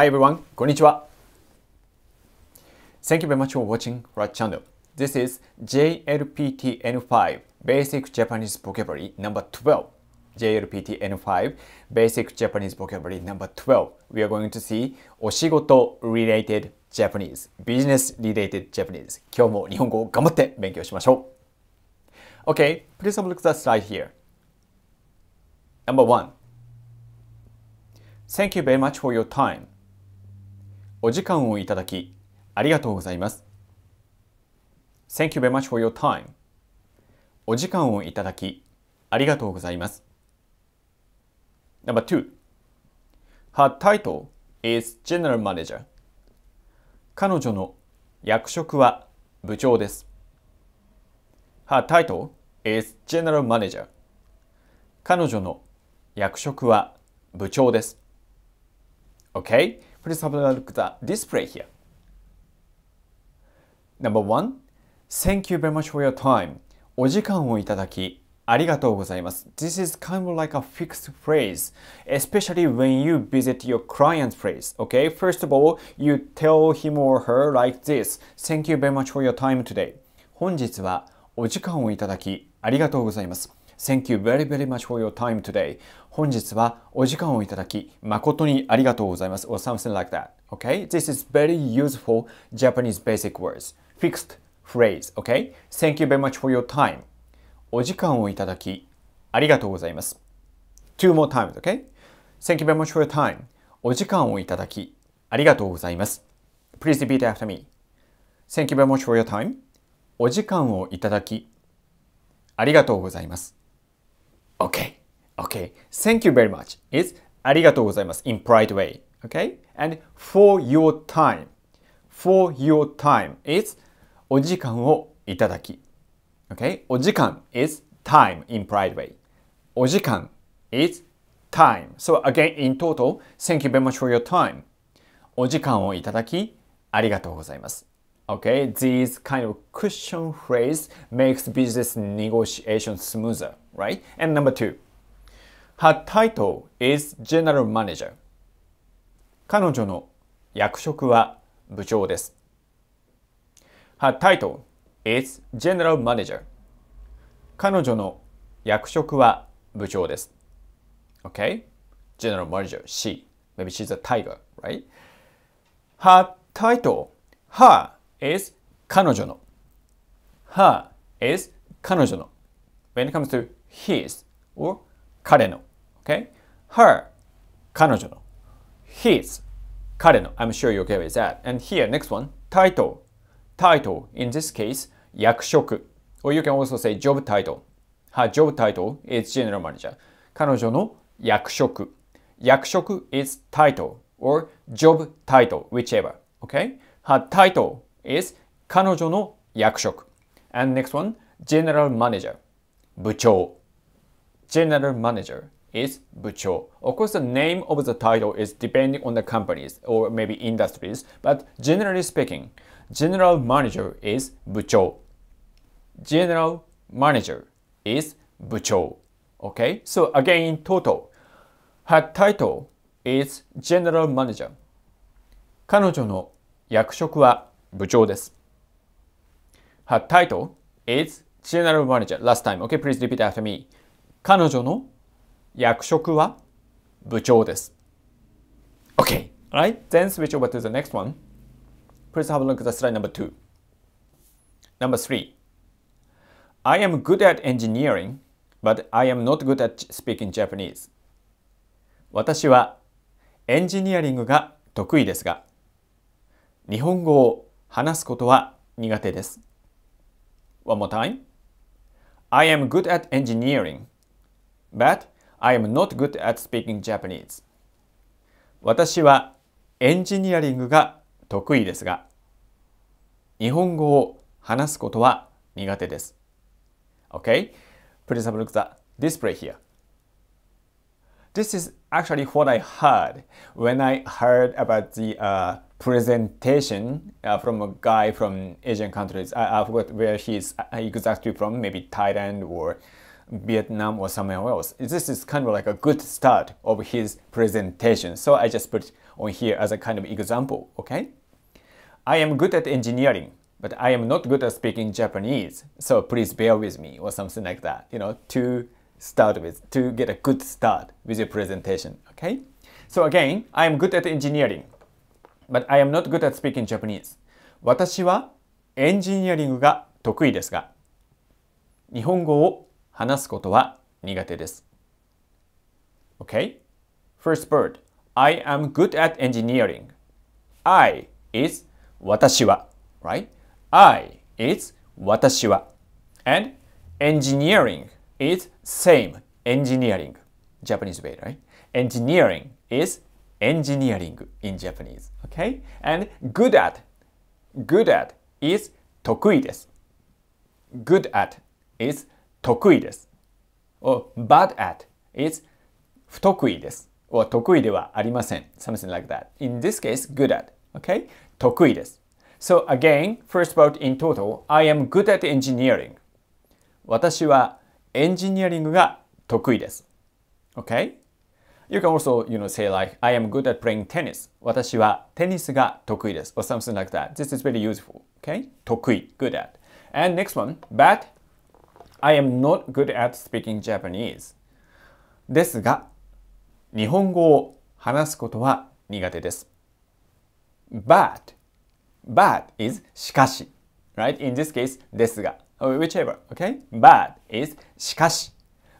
Hi everyone, こんにちは。Thank you very much for watching Rat Channel. This is JLPTN5 Basic Japanese Vocabulary Number 12. JLPTN5 Basic Japanese Vocabulary Number 12. We are going to see お仕事 related Japanese, business related Japanese. 今日も日本語を頑張って勉強しましょう。Okay, please have a look at the slide here. Number one. Thank you very much for your time. お時間をいただきありがとうございます。Thank you very much for your time. お時間をいただきありがとうございます。Number two. Her title is General Manager. 彼女の役職は部長です。Her title is General Manager. 彼女の役職は部長です。Okay? Please have a look at the display here. Number one, thank you very much for your time. お時間をいただき、ありがとうございます。This is kind of like a fixed phrase, especially when you visit your client's place. Okay, first of all, you tell him or her like this. Thank you very much for your time today. 本日はお時間をいただき、ありがとうございます。Thank you very very much for your time today. 本日はお時間をいただき誠にありがとうございます。or something like that. Okay? This is very useful Japanese basic words. Fixed phrase. Okay? Thank you very much for your time. お時間をいただきありがとうございます。Two more times. Okay? Thank you very much for your time. お時間をいただきありがとうございます。Please repeat after me. Thank you very much for your time. お時間をいただきありがとうございます。Okay, okay. Thank you very much. It's ありがとうございます in polite way. Okay? And for your time. For your time is お時間をいただき。Okay? お時間 is time in polite way. お時間 is time. So again, in total, thank you very much for your time. お時間をいただき、ありがとうございます。Okay, these kind of cushion phrase makes business negotiation smoother, right? And number two, her title is general manager. 彼女の役職は部長です。Her title is general manager. 彼女の役職は部長です。Okay? General manager, she. Maybe she's a tiger, right? Her title, her is 彼女の。her is 彼女の。when it comes to his or 彼の。Okay? her 彼女の。his 彼の。I'm sure you're okay with that. And here, next one, title. title, in this case, 役職。or you can also say job title. Her job title is general manager. 彼女の役職。役職 is title or job title, whichever. Okay? Her title is and next one, general manager. General manager is 部長. Of course, the name of the title is depending on the companies or maybe industries, but generally speaking, general manager is 部長. General manager is 部長. Okay, so again, in total, her title is general manager. 彼女の役職は部長です。Her title is General Manager last time. Okay, please repeat after me. 彼女の役職は部長です。Okay, alright, then switch over to the next one. Please have a look at the slide number two. Number three. I am good at engineering, but I am not good at speaking Japanese. 私はエンジニアリングが得意ですが、日本語を話すことは苦手です。One more time. I am good at engineering, but I am not good at speaking Japanese. 私はエンジニアリングが得意ですが、日本語を話すことは苦手です。Okay? Please have a look at the display here. This is actually what I heard when I heard about the uh, presentation uh, from a guy from Asian countries. I, I forgot where he's uh, exactly from, maybe Thailand or Vietnam or somewhere else. This is kind of like a good start of his presentation. So I just put on here as a kind of example, okay? I am good at engineering, but I am not good at speaking Japanese, so please bear with me or something like that, you know, to start with, to get a good start with your presentation, okay? So again, I am good at engineering, But I am not good at speaking Japanese. 私はエンジニアリングが得意ですが、日本語を話すことは苦手です。Okay? First word. I am good at engineering. I is 私は。Right? I is 私は。And engineering is same engineering. Japanese way, right? Engineering is engineering in Japanese. Okay? And good at. Good at is 得意です。good at is 得意です。or bad at is 不得意です。or 得意ではありません。something like that. In this case, good at. Okay? 得意です。So again, first about in total, I am good at engineering. 私はエンジニアリングが得意です。Okay? You can also, you know, say like, I am good at playing tennis. 私はテニスが得意です。Or something like that. This is very useful. Okay? 得意 Good at. And next one. But I am not good at speaking Japanese. ですが、日本語を話すことは苦手です。But, but is しかし。Right? In this case, ですが。Whichever. Okay? But is しかし。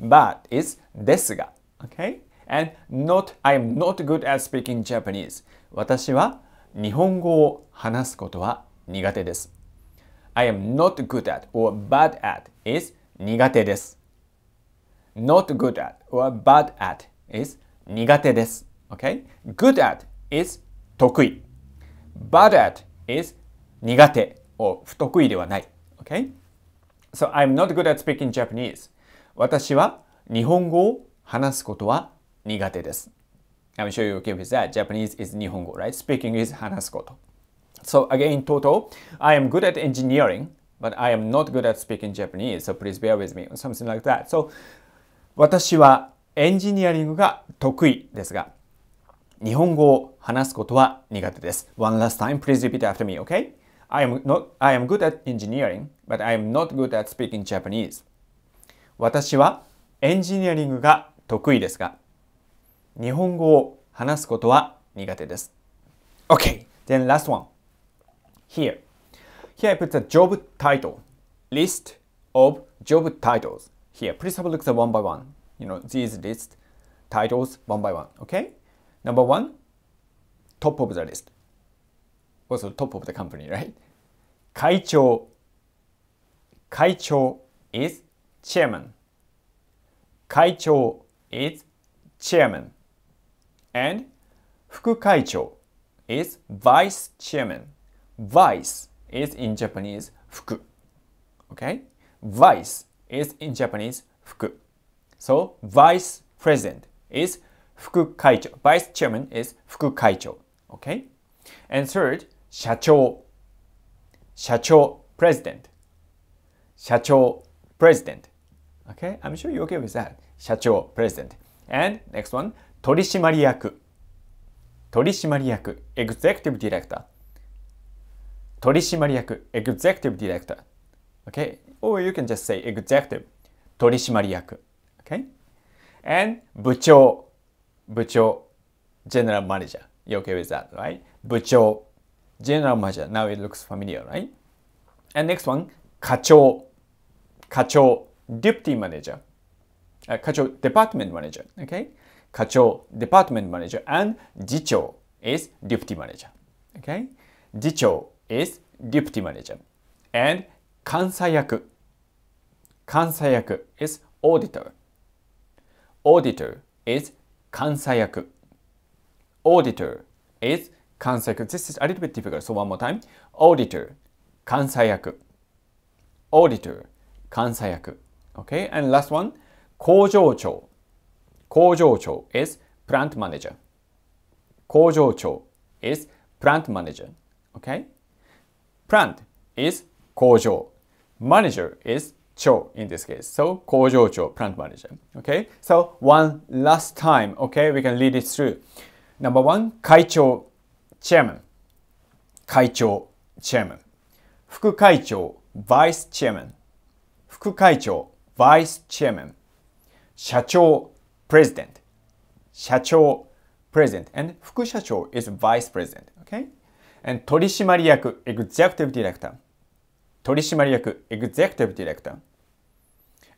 But is ですが。Okay? and not I'm a not good at speaking Japanese 私は日本語を話すことは苦手です I am not good at or bad at is 苦手です not good at or bad at is 苦手です okay? good at is 得意 bad at is 苦手 or 不得意ではない okay? so I'm not good at speaking Japanese 私は日本語を話すことは苦手です。I'm sure you're okay with that. Japanese is 日本語 right? Speaking is 話すこと。So again, total, I am good at engineering, but I am not good at speaking Japanese, so please bear with me, something like that. So 私はエンジニアリングが得意ですが、日本語を話すことは苦手です。One last time, please repeat after me, okay? I am, not, I am good at engineering, but I am not good at speaking Japanese. 私はエンジニアリングが得意ですが、日本語を話すことは苦手です。Okay, then last one. Here. Here I put the job title. List of job titles. Here, please have a look at one by one. You know, these list titles one by one. Okay? Number one, top of the list. Also top of the company, right? 会長会長 is chairman 会長 is chairman And 副会長 is vice chairman. Vice is in Japanese fuku. Okay? Vice is in Japanese fuku. So vice president is 副会長. Vice chairman is 副会長, Okay? And third, shacho. Shacho president. Shacho president. Okay? I'm sure you're okay with that. Shacho president. And next one, 取締役取締役 executive director 取締役 executive director okay or you can just say executive 取締役 okay and 部長部長 general manager you okay with that right 部長 general manager now it looks familiar right and next one 課長課長 deputy manager 課長 department manager okay 課長デパートメントマネージャー、a and 次長 is deputy manager okay 次長 is deputy manager and 監査役監査役 is auditor auditor is 監査役 auditor is 監査役 this is a little bit difficult so one more time auditor 監査役 auditor 監査役 okay and last one 工場長工場長 is plant manager. 工場長 is plant manager. Okay? Plant is 工場 Manager is 長 in this case. So 工場長 plant manager. Okay? So one last time, okay, we can lead it through. Number one, 会長 chairman. 会長 chairman. 副会長 vice chairman. 副会長 vice chairman. 社長 president 社長 president and 副社長 is vice president okay and 取締役 executive director 取締役 executive director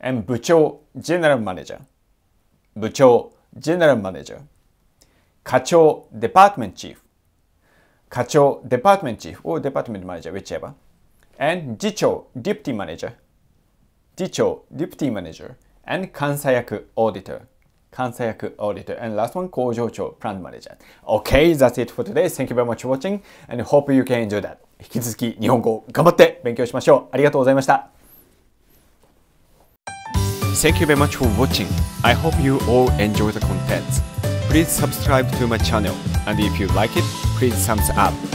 and 部長 general manager 部長 general manager 課長 department chief 課長 department chief or department manager whichever and 次長 deputy manager 次長 deputy manager and 監査役 auditor k a 役、s a y a k a n d last one, 工場長、プラン o Brand m Okay, that's it for today. Thank you very much for watching and hope you can enjoy that. 引き続き日本語頑張って勉強しましょう。ありがとうございました。Thank you very much for watching. I hope you all enjoy the contents. Please subscribe to my channel and if you like it, please thumbs up.